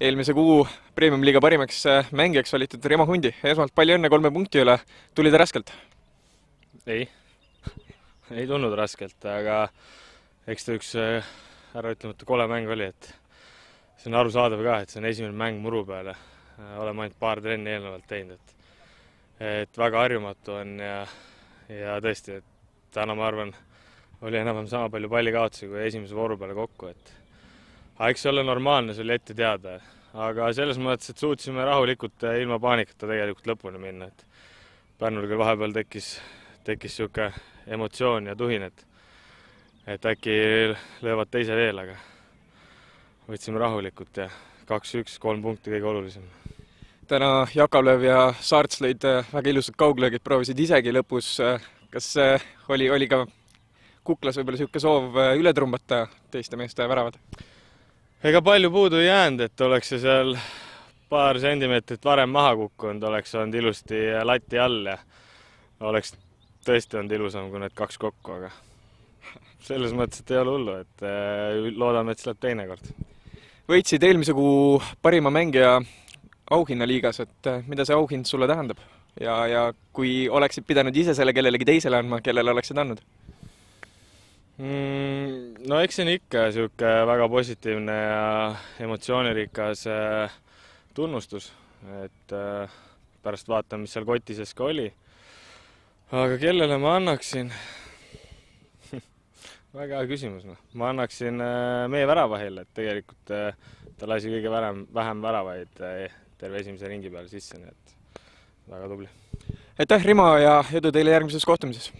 eelmise kuu Premium-liiga parimaks äh, mängijaks valitud Remo Hundi, esmalt palju õnne kolme punkti üle, tuli ta raskelt? ei, ei tulnud raskelt, aga eks ta üks äh, äraütlemata kole mäng oli, et see on arusaadav ka, et see on esimene mäng muru peale. Äh, oleme ainult paar trenni eelnevalt teinud, et et väga harjumatu on ja, ja tõesti, et täna ma arvan, oli enam-vähem sama palju pallikaotusi kui esimese vooru peale kokku, et aga eks see ole normaalne, see oli ette teada. aga selles mõttes, et suutsime rahulikult ilma paanikata tegelikult lõpuni minna, et Pärnul küll vahepeal tekkis, tekkis niisugune emotsioon ja tuhin, et et äkki löövad teise veel, aga võtsime rahulikult ja kaks-üks, kolm punkti kõige olulisem. täna Jakovlev ja Saarts lõid äh, väga ilusad kauglöögid, proovisid isegi lõpus. Äh, kas äh, oli, oli ka kuklas võib-olla niisugune soov üle trumbata teiste meeste väravad? ega palju puudu ei jäänud, et oleks see seal paar sentimeetrit varem maha kukkunud, oleks olnud ilusti lati all ja oleks tõesti olnud ilusam kui need kaks kokku, aga selles mõttes, et ei ole hullu, et äh, loodame, et siis läheb teinekord. võitsid eelmise kuu parima mängija auhinnaliigas, et äh, mida see auhind sulle tähendab ja, ja kui oleksid pidanud ise selle kellelegi teisele andma, kellele oleksid andnud mm,? no eks see on ikka niisugune väga positiivne ja emotsioonirikas äh, tunnustus, et äh, pärast vaatame, mis seal koti sees ka oli. aga kellele ma annaksin väga hea küsimus, noh. ma annaksin äh, meie väravahele, et tegelikult ta lasi kõige vähem, vähem väravaid terve esimese ringi peale sisse, nii et väga tubli. aitäh, Rimo, ja edu teile järgmises kohtumises!